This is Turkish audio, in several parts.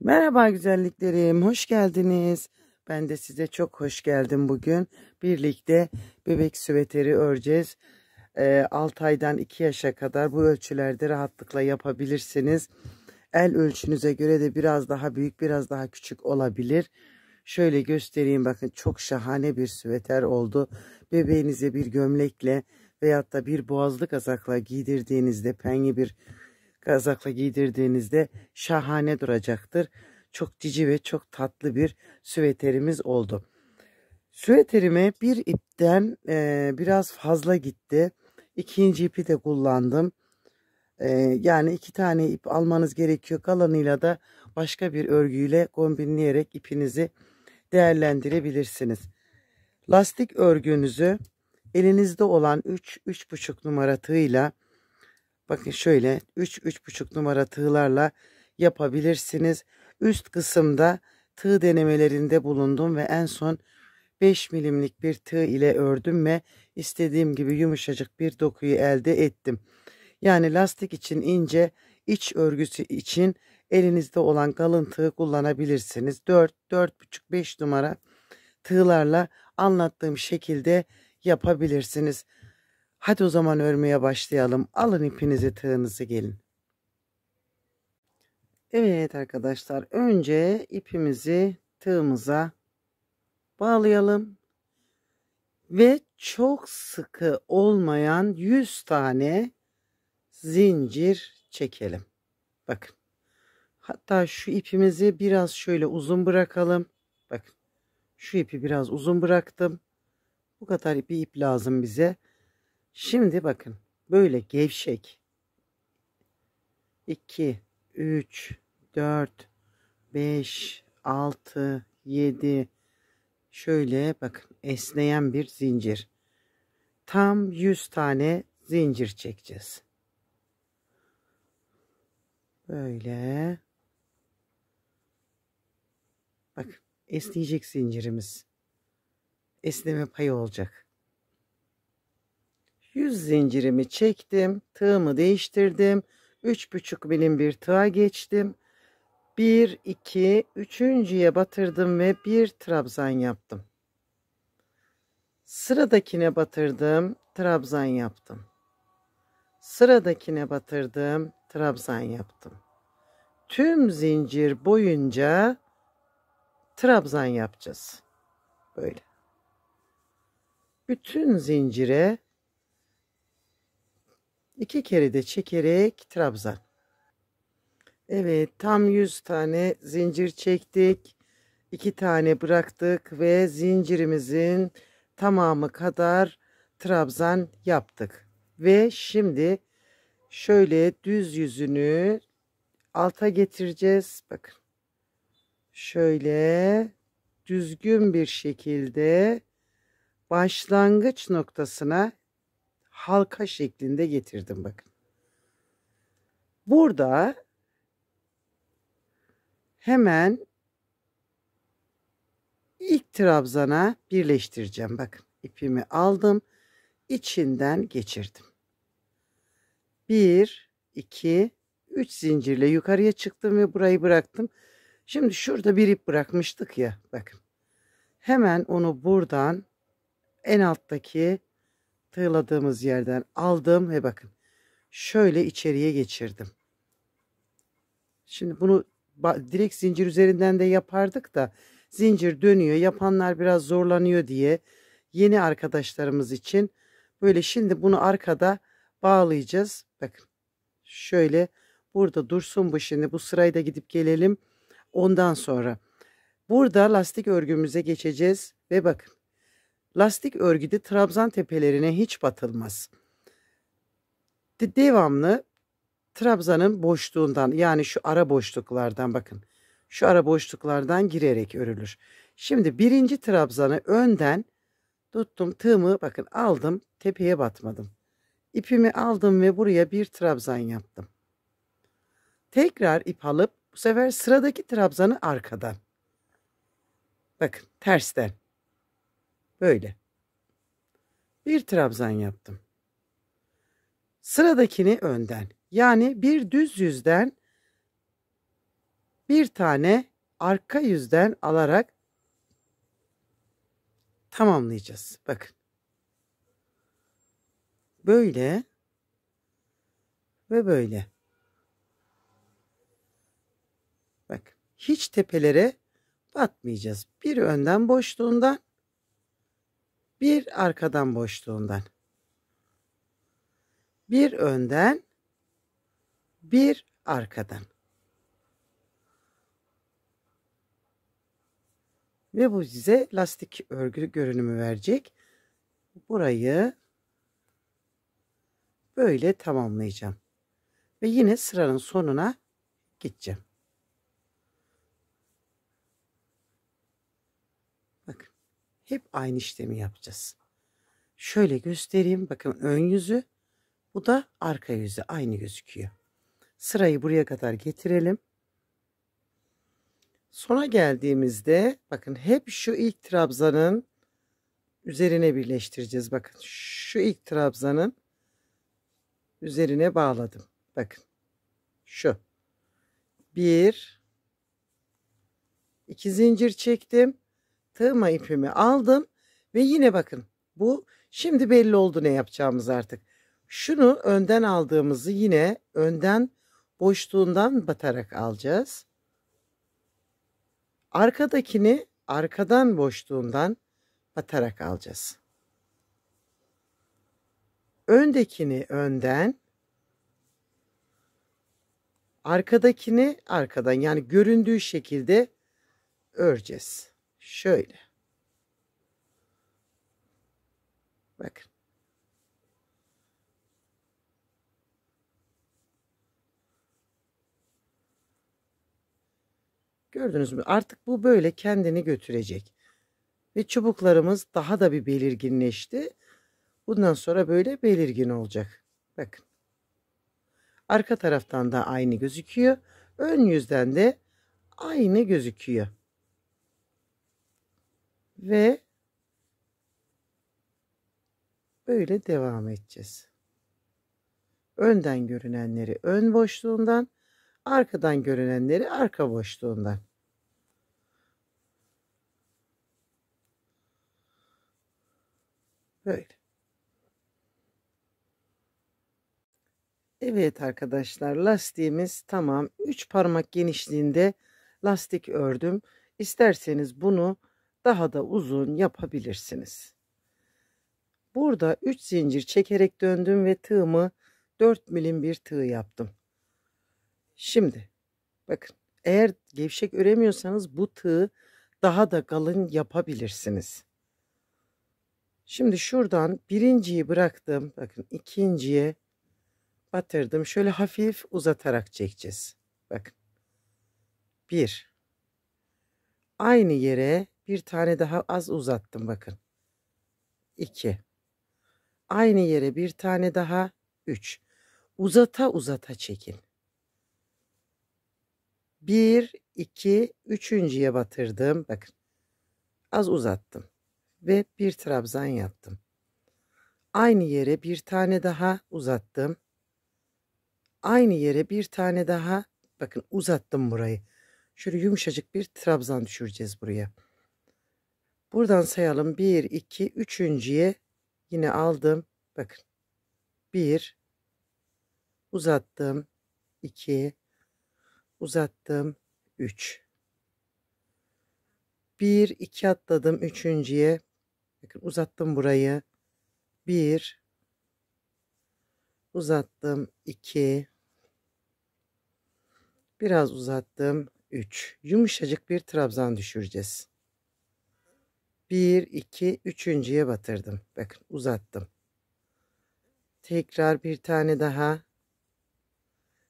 Merhaba güzelliklerim, hoş geldiniz. Ben de size çok hoş geldim bugün. Birlikte bebek süveteri öreceğiz. E, ee, 6 aydan 2 yaşa kadar bu ölçülerde rahatlıkla yapabilirsiniz. El ölçünüze göre de biraz daha büyük, biraz daha küçük olabilir. Şöyle göstereyim bakın çok şahane bir süveter oldu. Bebeğinize bir gömlekle veyahut da bir boğazlı kazakla giydirdiğinizde penye bir Kazakla giydirdiğinizde şahane duracaktır. Çok cici ve çok tatlı bir süveterimiz oldu. Süveterime bir ipten e, biraz fazla gitti. İkinci ipi de kullandım. E, yani iki tane ip almanız gerekiyor. Kalanıyla da başka bir örgüyle kombinleyerek ipinizi değerlendirebilirsiniz. Lastik örgünüzü elinizde olan 3-3,5 numara tığıyla ile Bakın şöyle 3-3,5 numara tığlarla yapabilirsiniz. Üst kısımda tığ denemelerinde bulundum ve en son 5 milimlik bir tığ ile ördüm ve istediğim gibi yumuşacık bir dokuyu elde ettim. Yani lastik için ince, iç örgüsü için elinizde olan kalın tığ kullanabilirsiniz. 4, 4,5, 5 numara tığlarla anlattığım şekilde yapabilirsiniz. Hadi o zaman örmeye başlayalım. Alın ipinizi tığınızı gelin. Evet arkadaşlar önce ipimizi tığımıza bağlayalım. Ve çok sıkı olmayan 100 tane zincir çekelim. Bakın. Hatta şu ipimizi biraz şöyle uzun bırakalım. Bakın. Şu ipi biraz uzun bıraktım. Bu kadar bir ip lazım bize. Şimdi bakın böyle gevşek 2 3 4 5 6 7 şöyle bakın esneyen bir zincir. Tam 100 tane zincir çekeceğiz. Böyle. Bak esneyecek zincirimiz. Esneme payı olacak. 100 zincirimi çektim. Tığımı değiştirdim. 3,5 milim bir tığa geçtim. 1, 2, 3.ye batırdım ve bir trabzan yaptım. Sıradakine batırdım, trabzan yaptım. Sıradakine batırdım, trabzan yaptım. Tüm zincir boyunca trabzan yapacağız. Böyle. Bütün zincire İki kere de çekerek trabzan. Evet tam 100 tane zincir çektik. 2 tane bıraktık ve zincirimizin tamamı kadar trabzan yaptık. Ve şimdi şöyle düz yüzünü alta getireceğiz. Bakın şöyle düzgün bir şekilde başlangıç noktasına halka şeklinde getirdim bakın. Burada hemen ilk trabzana birleştireceğim. Bakın ipimi aldım. içinden geçirdim. 1, 2, 3 zincirle yukarıya çıktım ve burayı bıraktım. Şimdi şurada bir ip bırakmıştık ya bakın. Hemen onu buradan en alttaki tığladığımız yerden aldım ve bakın şöyle içeriye geçirdim. Şimdi bunu direkt zincir üzerinden de yapardık da zincir dönüyor yapanlar biraz zorlanıyor diye yeni arkadaşlarımız için böyle şimdi bunu arkada bağlayacağız. Bakın şöyle burada dursun bu şimdi bu sırayı da gidip gelelim ondan sonra burada lastik örgümüze geçeceğiz ve bakın lastik örgüde Trabzan tepelerine hiç batılmaz. De devamlı Trabzan'ın boşluğundan yani şu ara boşluklardan bakın. Şu ara boşluklardan girerek örülür. Şimdi birinci trabzanı önden tuttum tığımı bakın aldım tepeye batmadım. İpimi aldım ve buraya bir trabzan yaptım. Tekrar ip alıp bu sefer sıradaki trabzanı arkadan. Bakın tersten. Böyle. Bir trabzan yaptım. Sıradakini önden yani bir düz yüzden bir tane arka yüzden alarak tamamlayacağız. Bakın. Böyle ve böyle. Bak hiç tepelere batmayacağız. Bir önden boşluğundan bir arkadan boşluğundan. Bir önden. Bir arkadan. Ve bu size lastik örgü görünümü verecek. Burayı böyle tamamlayacağım. Ve yine sıranın sonuna gideceğim. Hep aynı işlemi yapacağız. Şöyle göstereyim. Bakın ön yüzü. Bu da arka yüzü. Aynı gözüküyor. Sırayı buraya kadar getirelim. Sona geldiğimizde bakın hep şu ilk trabzanın üzerine birleştireceğiz. Bakın şu ilk trabzanın üzerine bağladım. Bakın şu. Bir iki zincir çektim tığma ipimi aldım ve yine bakın bu şimdi belli oldu ne yapacağımız artık. Şunu önden aldığımızı yine önden boşluğundan batarak alacağız. Arkadakini arkadan boşluğundan batarak alacağız. Öndekini önden, arkadakini arkadan yani göründüğü şekilde öreceğiz. Şöyle. Bakın. Gördünüz mü? Artık bu böyle kendini götürecek. Ve çubuklarımız daha da bir belirginleşti. Bundan sonra böyle belirgin olacak. Bakın. Arka taraftan da aynı gözüküyor. Ön yüzden de aynı gözüküyor. Ve böyle devam edeceğiz. Önden görünenleri ön boşluğundan, arkadan görünenleri arka boşluğundan. Böyle. Evet arkadaşlar lastiğimiz tamam. 3 parmak genişliğinde lastik ördüm. İsterseniz bunu daha da uzun yapabilirsiniz. Burada 3 zincir çekerek döndüm ve tığımı 4 milim bir tığ yaptım. Şimdi bakın eğer gevşek öremiyorsanız bu tığı daha da kalın yapabilirsiniz. Şimdi şuradan birinciyi bıraktım. Bakın ikinciye batırdım. Şöyle hafif uzatarak çekeceğiz. Bakın. Bir. Aynı yere bir tane daha az uzattım bakın. 2. Aynı yere bir tane daha 3. Uzata uzata çekin. 1, 2, üçüncüye batırdım. Bakın az uzattım ve bir trabzan yaptım. Aynı yere bir tane daha uzattım. Aynı yere bir tane daha bakın uzattım burayı. Şöyle yumuşacık bir trabzan düşüreceğiz buraya. Buradan sayalım. 1, 2, üçüncüye yine aldım. Bakın. 1, uzattım. 2, uzattım. 3. 1, 2 atladım. Üçüncüye. Bakın uzattım burayı. 1, uzattım. 2, biraz uzattım. 3. Yumuşacık bir trabzan düşüreceğiz. 1, 2, üçüncüye batırdım. Bakın uzattım. Tekrar bir tane daha.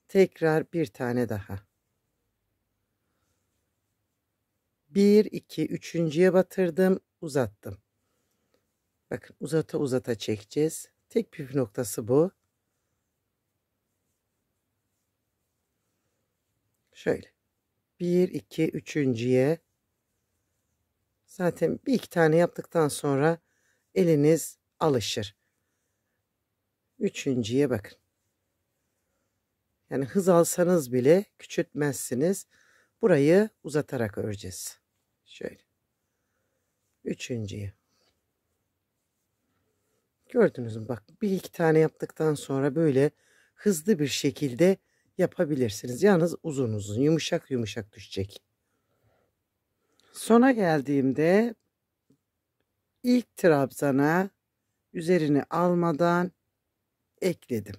Tekrar bir tane daha. 1, 2, üçüncüye batırdım. Uzattım. Bakın uzata uzata çekeceğiz. Tek püf noktası bu. Şöyle. 1, 2, üçüncüye Zaten bir iki tane yaptıktan sonra eliniz alışır. Üçüncüye bakın. Yani hız alsanız bile küçültmezsiniz. Burayı uzatarak öreceğiz. Şöyle. Üçüncüyü. Gördünüz mü? Bak bir iki tane yaptıktan sonra böyle hızlı bir şekilde yapabilirsiniz. Yalnız uzun uzun yumuşak yumuşak düşecek. Sona geldiğimde ilk trabzana üzerine almadan ekledim.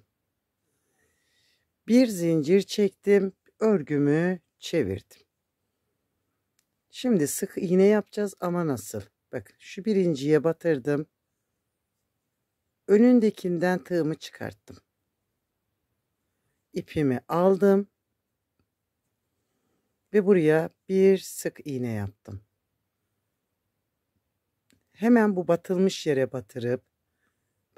Bir zincir çektim, örgümü çevirdim. Şimdi sık iğne yapacağız ama nasıl? Bakın şu birinciye batırdım. Önündekinden tığımı çıkarttım. İpimi aldım ve buraya bir sık iğne yaptım. Hemen bu batılmış yere batırıp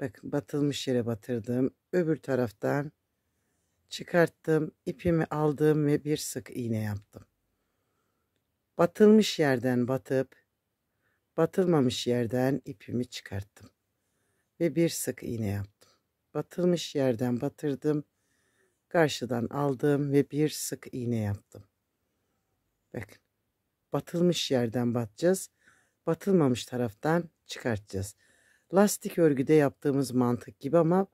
bakın batılmış yere batırdım. Öbür taraftan çıkarttım, ipimi aldım ve bir sık iğne yaptım. Batılmış yerden batıp batılmamış yerden ipimi çıkarttım ve bir sık iğne yaptım. Batılmış yerden batırdım, karşıdan aldım ve bir sık iğne yaptım. Bakın batılmış yerden batacağız. Batılmamış taraftan çıkartacağız. Lastik örgüde yaptığımız mantık gibi ama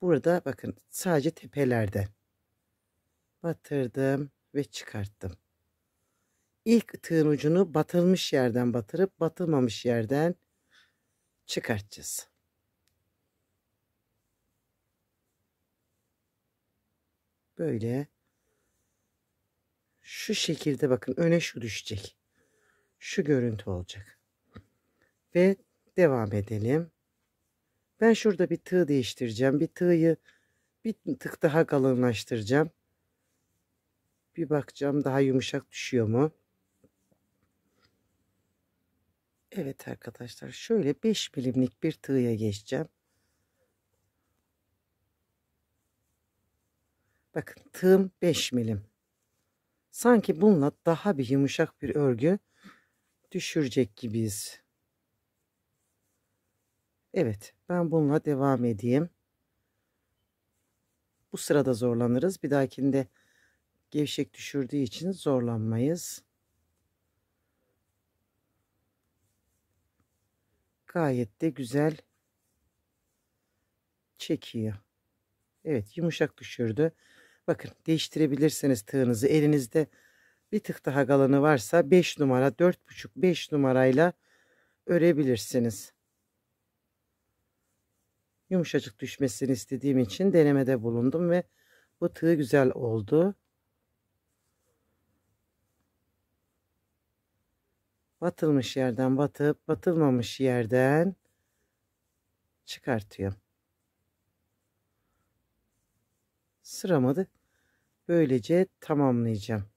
burada bakın sadece tepelerden batırdım ve çıkarttım. İlk tığın ucunu batılmış yerden batırıp batılmamış yerden çıkartacağız. Böyle şu şekilde bakın öne şu düşecek. Şu görüntü olacak. Ve devam edelim. Ben şurada bir tığ değiştireceğim. Bir tığı bir tık daha kalınlaştıracağım. Bir bakacağım daha yumuşak düşüyor mu? Evet arkadaşlar şöyle 5 milimlik bir tığya geçeceğim. Bakın tığım 5 milim. Sanki bununla daha bir yumuşak bir örgü düşürecek gibiyiz. Evet ben bununla devam edeyim. Bu sırada zorlanırız. Bir dahakinde gevşek düşürdüğü için zorlanmayız. Gayet de güzel çekiyor. Evet yumuşak düşürdü. Bakın değiştirebilirsiniz tığınızı elinizde bir tık daha kalanı varsa 5 numara 4,5 5 numarayla örebilirsiniz. Yumuşacık düşmesini istediğim için denemede bulundum ve bu tığ güzel oldu. Batılmış yerden batıp batılmamış yerden çıkartıyorum. sıramadı. Böylece tamamlayacağım.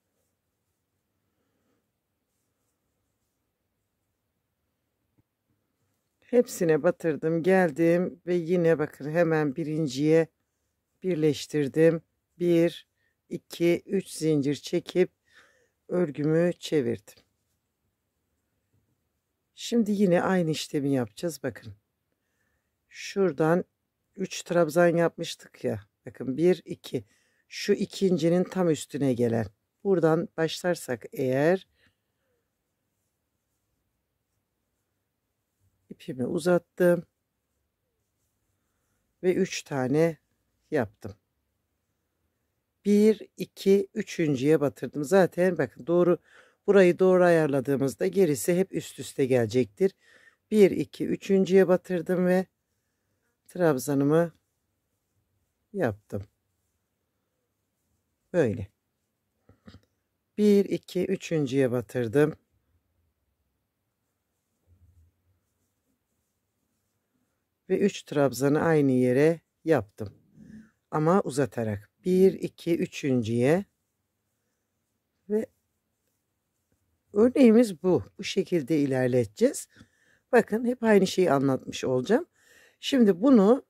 Hepsine batırdım geldim ve yine bakın hemen birinciye birleştirdim. 1, 2, 3 zincir çekip örgümü çevirdim. Şimdi yine aynı işlemi yapacağız bakın. Şuradan 3 trabzan yapmıştık ya. Bakın 1, 2, şu ikincinin tam üstüne gelen. Buradan başlarsak eğer ipimi uzattım ve 3 tane yaptım. 1 2 üçüncüye batırdım. Zaten bakın doğru burayı doğru ayarladığımızda gerisi hep üst üste gelecektir. 1 2 üçüncüye batırdım ve trabzanımı yaptım. Böyle. 1, 2, üçüncüye batırdım. Ve 3 trabzanı aynı yere yaptım. Ama uzatarak. 1, 2, üçüncüye ve örneğimiz bu. Bu şekilde ilerleteceğiz. Bakın hep aynı şeyi anlatmış olacağım. Şimdi bunu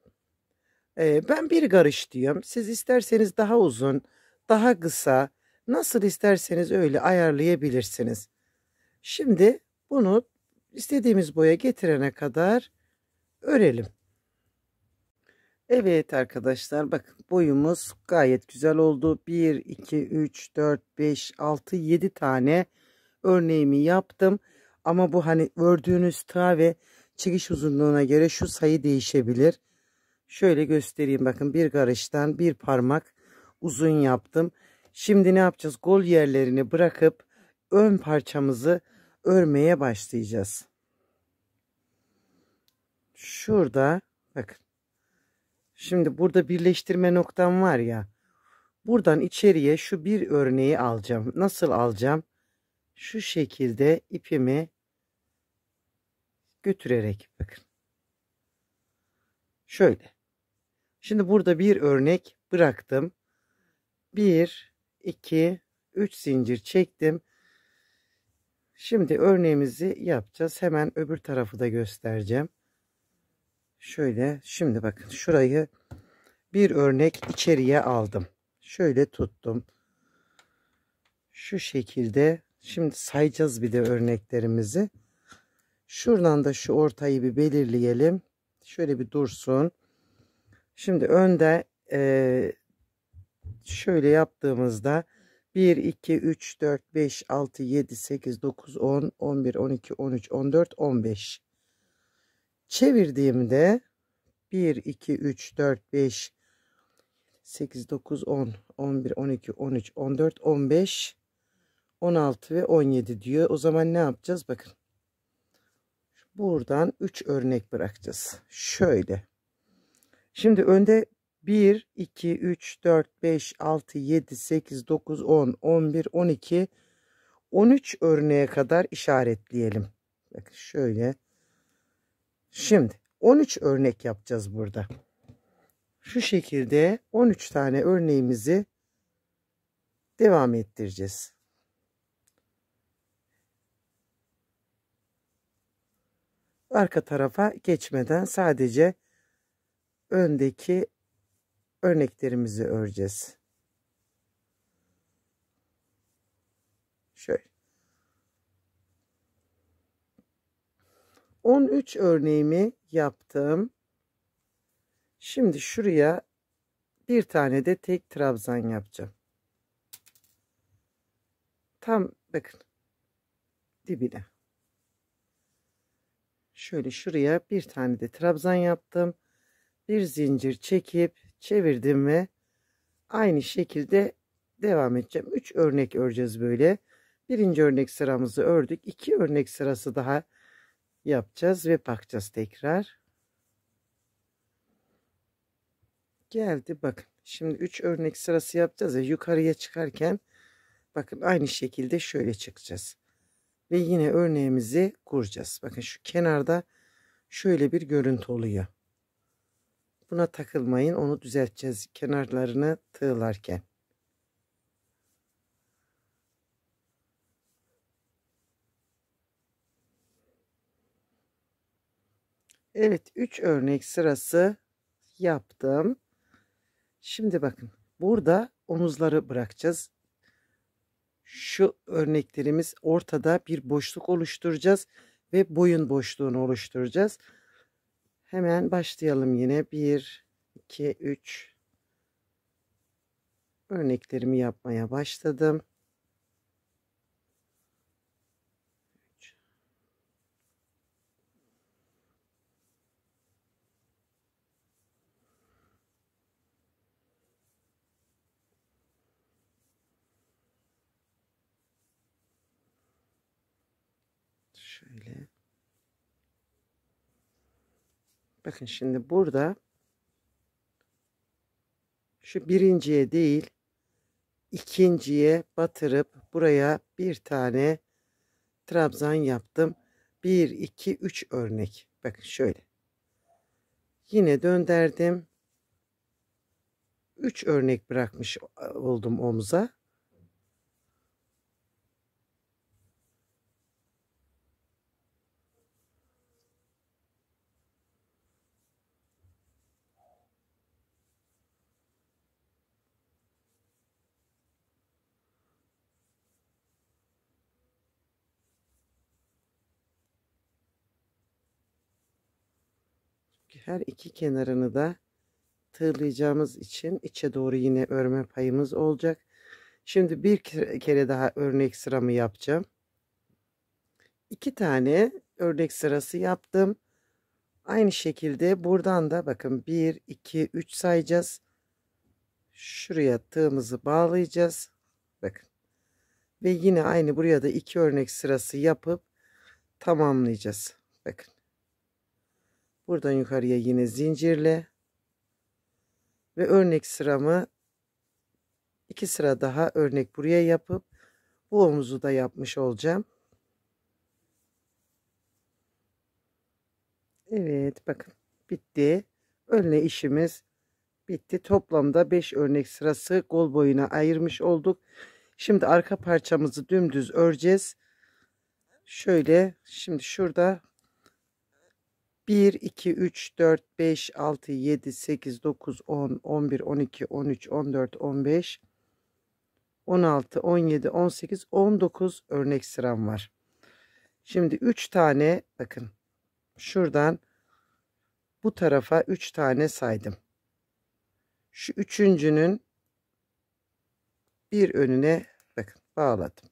e, ben bir garış diyorum. Siz isterseniz daha uzun daha kısa nasıl isterseniz öyle ayarlayabilirsiniz. Şimdi bunu istediğimiz boya getirene kadar örelim. Evet arkadaşlar bakın boyumuz gayet güzel oldu. 1, 2, 3, 4, 5, 6, 7 tane örneğimi yaptım. Ama bu hani ördüğünüz tığ ve çekiş uzunluğuna göre şu sayı değişebilir. Şöyle göstereyim bakın bir karıştan bir parmak uzun yaptım. Şimdi ne yapacağız? Gol yerlerini bırakıp ön parçamızı örmeye başlayacağız. Şurada bakın. Şimdi burada birleştirme noktam var ya. Buradan içeriye şu bir örneği alacağım. Nasıl alacağım? Şu şekilde ipimi götürerek bakın. Şöyle. Şimdi burada bir örnek bıraktım. 1, 2, 3 zincir çektim. Şimdi örneğimizi yapacağız. Hemen öbür tarafı da göstereceğim. Şöyle şimdi bakın şurayı bir örnek içeriye aldım. Şöyle tuttum. Şu şekilde şimdi sayacağız bir de örneklerimizi. Şuradan da şu ortayı bir belirleyelim. Şöyle bir dursun. Şimdi önde e, şöyle yaptığımızda 1, 2, 3, 4, 5, 6, 7, 8, 9, 10, 11, 12, 13, 14, 15. Çevirdiğimde 1, 2, 3, 4, 5, 8, 9, 10, 11, 12, 13, 14, 15, 16 ve 17 diyor. O zaman ne yapacağız? Bakın. Buradan 3 örnek bırakacağız. Şöyle. Şimdi önde 1, 2, 3, 4, 5, 6, 7, 8, 9, 10, 11, 12, 13 örneğe kadar işaretleyelim. Bakın şöyle. Şimdi 13 örnek yapacağız burada. Şu şekilde 13 tane örneğimizi devam ettireceğiz. Arka tarafa geçmeden sadece öndeki örneklerimizi öreceğiz. Şöyle. 13 örneğimi yaptım. Şimdi şuraya bir tane de tek trabzan yapacağım. Tam bakın dibine. Şöyle şuraya bir tane de trabzan yaptım. Bir zincir çekip çevirdim ve aynı şekilde devam edeceğim. 3 örnek öreceğiz böyle. Birinci örnek sıramızı ördük. 2 örnek sırası daha yapacağız ve bakacağız tekrar. Geldi bakın. Şimdi 3 örnek sırası yapacağız ya yukarıya çıkarken bakın aynı şekilde şöyle çıkacağız. Ve yine örneğimizi kuracağız. Bakın şu kenarda şöyle bir görüntü oluyor. Buna takılmayın. Onu düzelteceğiz kenarlarını tığlarken. Evet 3 örnek sırası yaptım. Şimdi bakın burada omuzları bırakacağız. Şu örneklerimiz ortada bir boşluk oluşturacağız ve boyun boşluğunu oluşturacağız. Hemen başlayalım yine. 1, 2, 3 örneklerimi yapmaya başladım. Bakın şimdi burada şu birinciye değil ikinciye batırıp buraya bir tane trabzan yaptım. 1, 2, 3 örnek. Bakın şöyle. Yine dönderdim. 3 örnek bırakmış oldum omza. her iki kenarını da tığlayacağımız için içe doğru yine örme payımız olacak. Şimdi bir kere daha örnek sıramı yapacağım. İki tane örnek sırası yaptım. Aynı şekilde buradan da bakın 1, 2, 3 sayacağız. Şuraya tığımızı bağlayacağız. Bakın. Ve yine aynı buraya da iki örnek sırası yapıp tamamlayacağız. Bakın. Buradan yukarıya yine zincirle ve örnek sıramı iki sıra daha örnek buraya yapıp bu omuzu da yapmış olacağım. Evet bakın bitti. Önle işimiz bitti. Toplamda 5 örnek sırası gol boyuna ayırmış olduk. Şimdi arka parçamızı dümdüz öreceğiz. Şöyle şimdi şurada 1, 2, 3, 4, 5, 6, 7, 8, 9, 10, 11, 12, 13, 14, 15, 16, 17, 18, 19 örnek sıram var. Şimdi 3 tane bakın şuradan bu tarafa 3 tane saydım. Şu üçüncünün bir önüne bakın bağladım.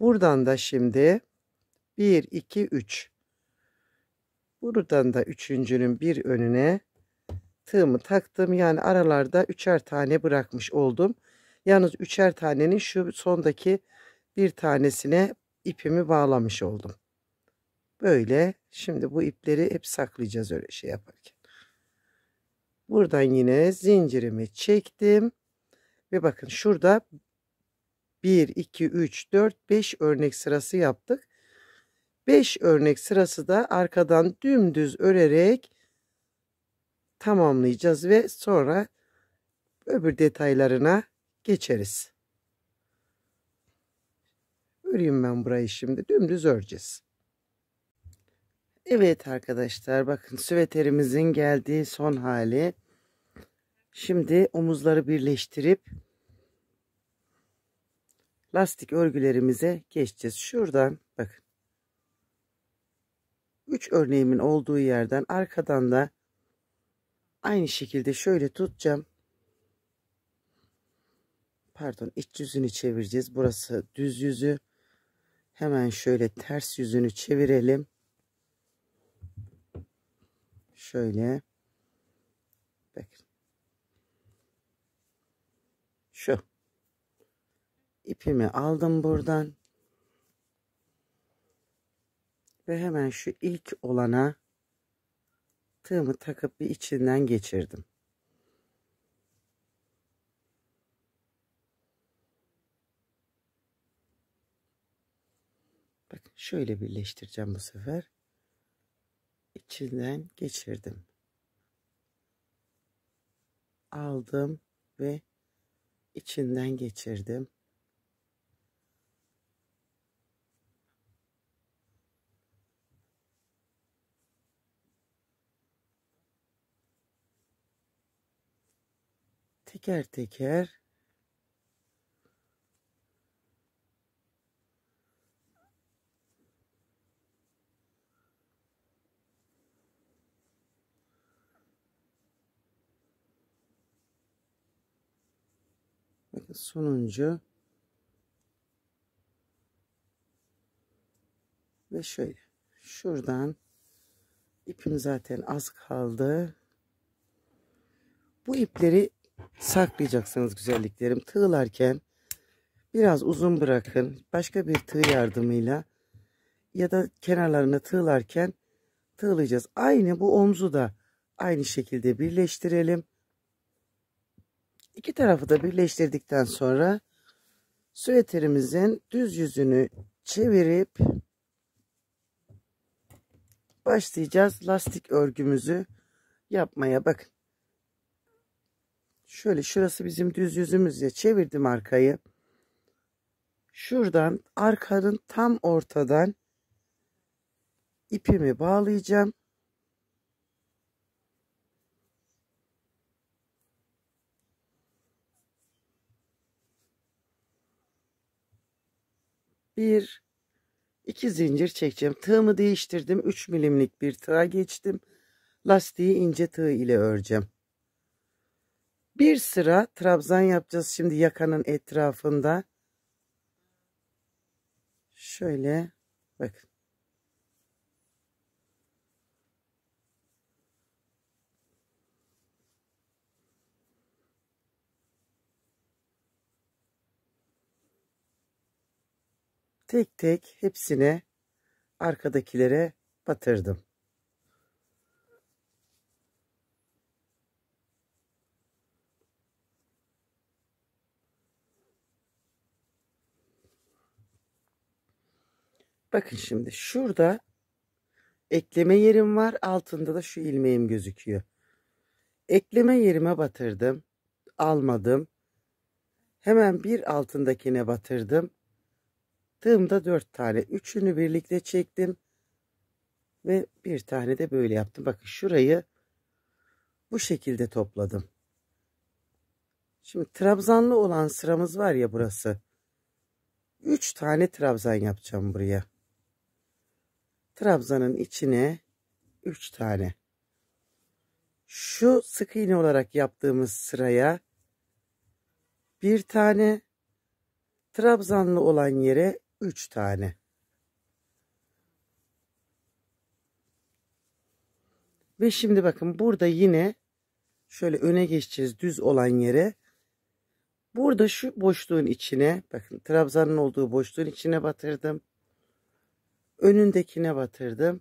Buradan da şimdi 1, 2, 3. Buradan da üçüncünün bir önüne tığımı taktım. Yani aralarda üçer tane bırakmış oldum. Yalnız üçer tanenin şu sondaki bir tanesine ipimi bağlamış oldum. Böyle şimdi bu ipleri hep saklayacağız öyle şey yaparken. Buradan yine zincirimi çektim. Ve bakın şurada 1, 2, 3, 4, 5 örnek sırası yaptık. 5 örnek sırası da arkadan dümdüz örerek tamamlayacağız ve sonra öbür detaylarına geçeriz. Öreyim ben burayı şimdi dümdüz öreceğiz. Evet arkadaşlar bakın süveterimizin geldiği son hali. Şimdi omuzları birleştirip lastik örgülerimize geçeceğiz. Şuradan 3 örneğimin olduğu yerden arkadan da aynı şekilde şöyle tutacağım. Pardon iç yüzünü çevireceğiz. Burası düz yüzü. Hemen şöyle ters yüzünü çevirelim. Şöyle. Bakın. Şu. İpimi aldım buradan. Ve hemen şu ilk olana tığımı takıp bir içinden geçirdim. Bakın şöyle birleştireceğim bu sefer. İçinden geçirdim. Aldım ve içinden geçirdim. teker teker Bakın sonuncu ve şöyle şuradan ipim zaten az kaldı bu ipleri saklayacaksınız güzelliklerim. Tığlarken biraz uzun bırakın. Başka bir tığ yardımıyla ya da kenarlarını tığlarken tığlayacağız. Aynı bu omzu da aynı şekilde birleştirelim. İki tarafı da birleştirdikten sonra süveterimizin düz yüzünü çevirip başlayacağız lastik örgümüzü yapmaya. Bakın Şöyle şurası bizim düz yüzümüz ya. Çevirdim arkayı. Şuradan arkanın tam ortadan ipimi bağlayacağım. Bir, iki zincir çekeceğim. Tığımı değiştirdim. 3 milimlik bir tığa geçtim. Lastiği ince tığ ile öreceğim. Bir sıra trabzan yapacağız şimdi yakanın etrafında. Şöyle bakın. Tek tek hepsine arkadakilere batırdım. Bakın şimdi şurada ekleme yerim var. Altında da şu ilmeğim gözüküyor. Ekleme yerime batırdım. Almadım. Hemen bir altındakine batırdım. Tığımda dört tane. Üçünü birlikte çektim. Ve bir tane de böyle yaptım. Bakın şurayı bu şekilde topladım. Şimdi trabzanlı olan sıramız var ya burası. Üç tane trabzan yapacağım buraya trabzanın içine 3 tane. Şu sık iğne olarak yaptığımız sıraya bir tane trabzanlı olan yere 3 tane. Ve şimdi bakın burada yine şöyle öne geçeceğiz düz olan yere. Burada şu boşluğun içine bakın trabzanın olduğu boşluğun içine batırdım önündekine batırdım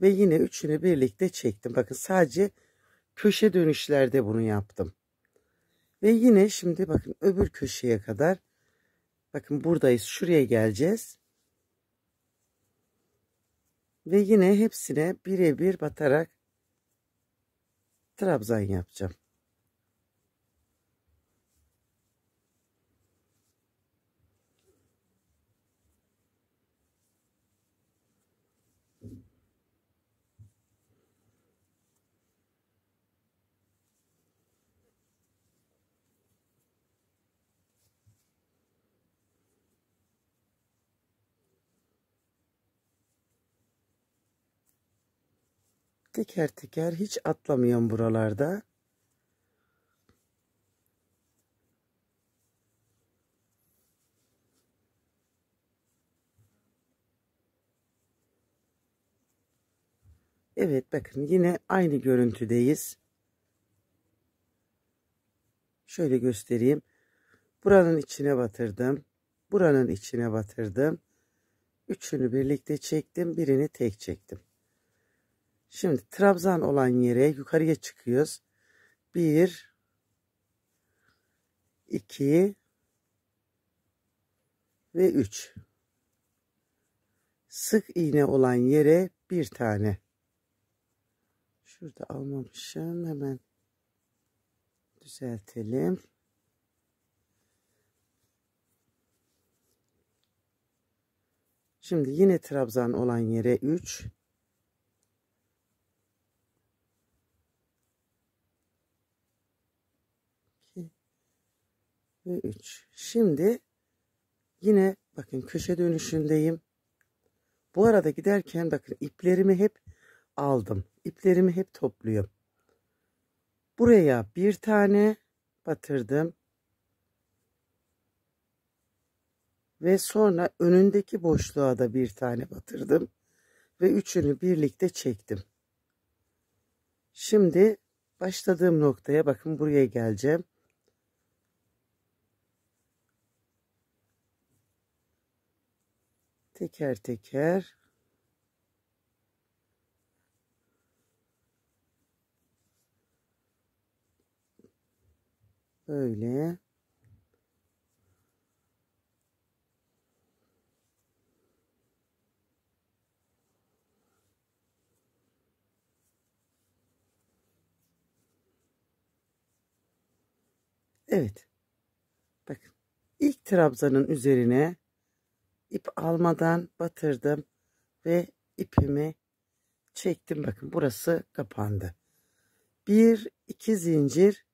ve yine üçünü birlikte çektim. Bakın sadece köşe dönüşlerde bunu yaptım. Ve yine şimdi bakın öbür köşeye kadar bakın buradayız şuraya geleceğiz. Ve yine hepsine birebir batarak trabzan yapacağım. teker teker hiç atlamıyorum buralarda. Evet bakın yine aynı görüntüdeyiz. Şöyle göstereyim. Buranın içine batırdım. Buranın içine batırdım. Üçünü birlikte çektim. Birini tek çektim. Şimdi trabzan olan yere yukarıya çıkıyoruz. 1 2 ve 3 sık iğne olan yere bir tane şurada almamışım hemen düzeltelim şimdi yine trabzan olan yere 3 ve 3. Şimdi yine bakın köşe dönüşündeyim. Bu arada giderken bakın iplerimi hep aldım. İplerimi hep topluyorum. Buraya bir tane batırdım. Ve sonra önündeki boşluğa da bir tane batırdım. Ve üçünü birlikte çektim. Şimdi başladığım noktaya bakın buraya geleceğim. teker teker böyle Evet. Bakın ilk trabzanın üzerine ip almadan batırdım ve ipimi çektim. Bakın burası kapandı. Bir, iki zincir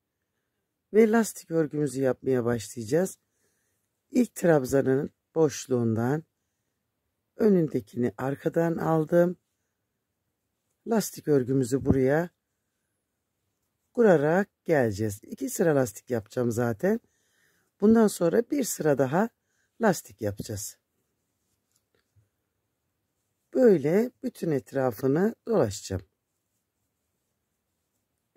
ve lastik örgümüzü yapmaya başlayacağız. İlk trabzanın boşluğundan önündekini arkadan aldım. Lastik örgümüzü buraya kurarak geleceğiz. İki sıra lastik yapacağım zaten. Bundan sonra bir sıra daha lastik yapacağız. Böyle bütün etrafını dolaşacağım.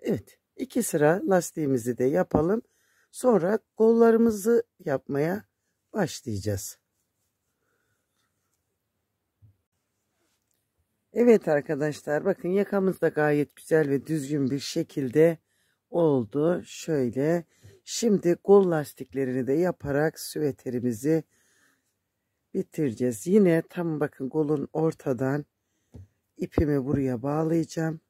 Evet. iki sıra lastiğimizi de yapalım. Sonra kollarımızı yapmaya başlayacağız. Evet arkadaşlar bakın yakamız da gayet güzel ve düzgün bir şekilde oldu. Şöyle şimdi kol lastiklerini de yaparak süveterimizi bitireceğiz. Yine tam bakın kolun ortadan ipimi buraya bağlayacağım.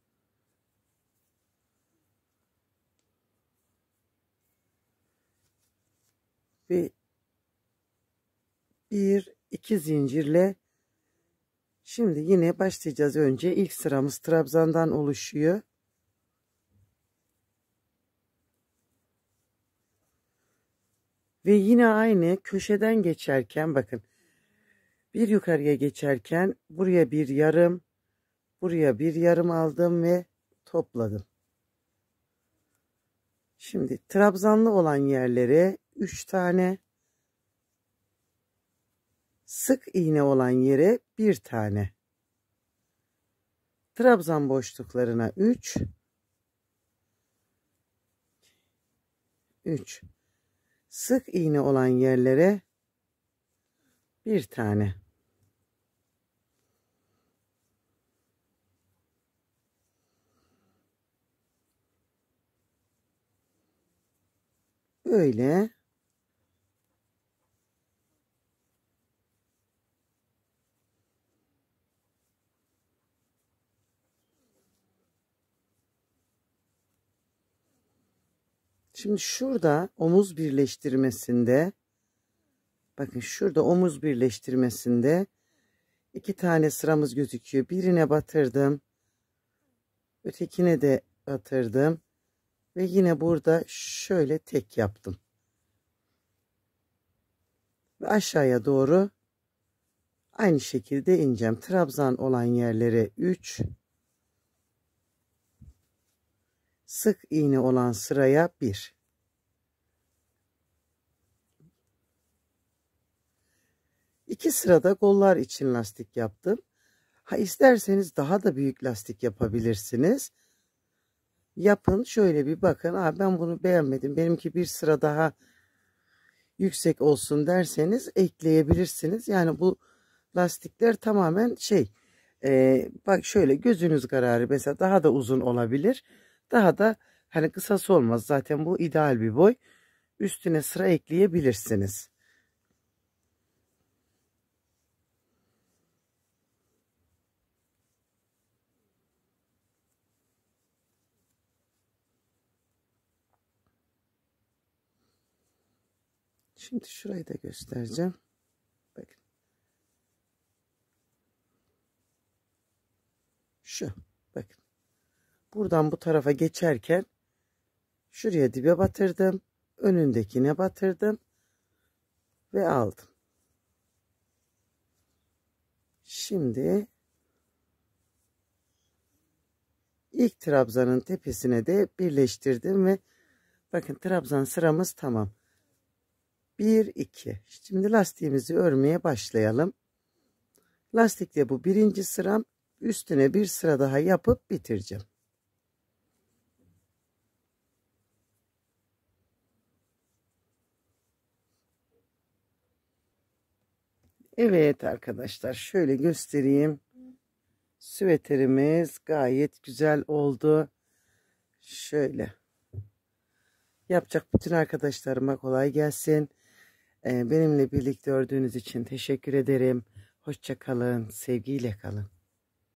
Ve bir iki zincirle şimdi yine başlayacağız. Önce ilk sıramız trabzandan oluşuyor. Ve yine aynı köşeden geçerken bakın bir yukarıya geçerken buraya bir yarım, buraya bir yarım aldım ve topladım. Şimdi trabzanlı olan yerlere 3 tane, sık iğne olan yere 1 tane. Trabzan boşluklarına 3 3 sık iğne olan yerlere bir tane. Böyle. Şimdi şurada omuz birleştirmesinde Bakın şurada omuz birleştirmesinde iki tane sıramız gözüküyor. Birine batırdım. Ötekine de batırdım. Ve yine burada şöyle tek yaptım. Ve aşağıya doğru aynı şekilde ineceğim. Trabzan olan yerlere 3 sık iğne olan sıraya 1 İki sırada kollar için lastik yaptım. Ha isterseniz daha da büyük lastik yapabilirsiniz. Yapın şöyle bir bakın. Aa, ben bunu beğenmedim. Benimki bir sıra daha yüksek olsun derseniz ekleyebilirsiniz. Yani bu lastikler tamamen şey e, bak şöyle gözünüz kararı mesela daha da uzun olabilir. Daha da hani kısası olmaz. Zaten bu ideal bir boy. Üstüne sıra ekleyebilirsiniz. Şimdi şurayı da göstereceğim. Bakın. Şu. Bakın. Buradan bu tarafa geçerken şuraya dibe batırdım. Önündekine batırdım. Ve aldım. Şimdi ilk trabzanın tepesine de birleştirdim ve bakın trabzan sıramız tamam. 1 2 şimdi lastiğimizi örmeye başlayalım lastikte bu birinci sıram üstüne bir sıra daha yapıp bitireceğim Evet arkadaşlar şöyle göstereyim süveterimiz gayet güzel oldu şöyle yapacak bütün arkadaşlarıma kolay gelsin ee, benimle birlikte ördüğünüz için teşekkür ederim. Hoşçakalın, sevgiyle kalın.